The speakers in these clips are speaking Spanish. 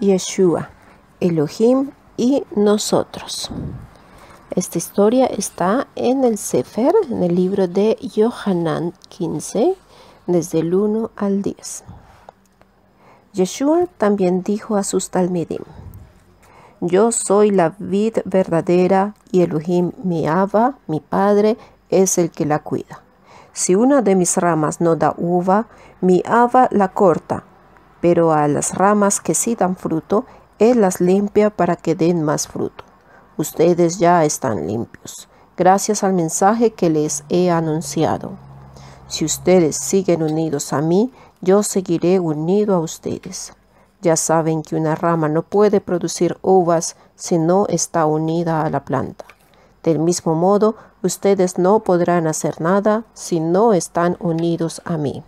Yeshua, Elohim y nosotros. Esta historia está en el Sefer, en el libro de Yohanan 15, desde el 1 al 10. Yeshua también dijo a sus talmidim, Yo soy la vid verdadera y Elohim mi Abba, mi Padre, es el que la cuida. Si una de mis ramas no da uva, mi Abba la corta pero a las ramas que sí dan fruto, Él las limpia para que den más fruto. Ustedes ya están limpios, gracias al mensaje que les he anunciado. Si ustedes siguen unidos a mí, yo seguiré unido a ustedes. Ya saben que una rama no puede producir uvas si no está unida a la planta. Del mismo modo, ustedes no podrán hacer nada si no están unidos a mí.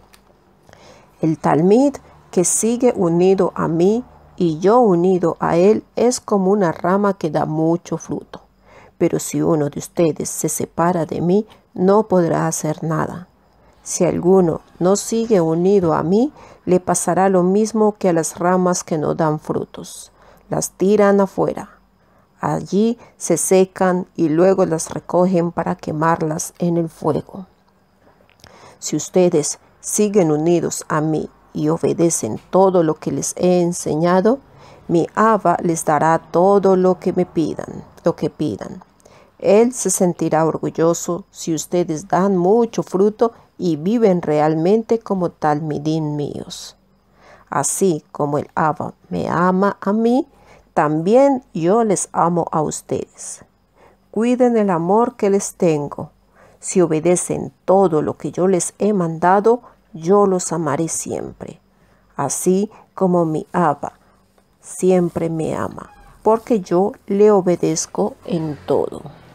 El Talmud que sigue unido a mí y yo unido a él es como una rama que da mucho fruto. Pero si uno de ustedes se separa de mí, no podrá hacer nada. Si alguno no sigue unido a mí, le pasará lo mismo que a las ramas que no dan frutos. Las tiran afuera. Allí se secan y luego las recogen para quemarlas en el fuego. Si ustedes siguen unidos a mí y obedecen todo lo que les he enseñado, mi Abba les dará todo lo que me pidan, lo que pidan. Él se sentirá orgulloso si ustedes dan mucho fruto y viven realmente como talmidín míos. Así como el Abba me ama a mí, también yo les amo a ustedes. Cuiden el amor que les tengo. Si obedecen todo lo que yo les he mandado, yo los amaré siempre, así como mi Abba siempre me ama, porque yo le obedezco en todo.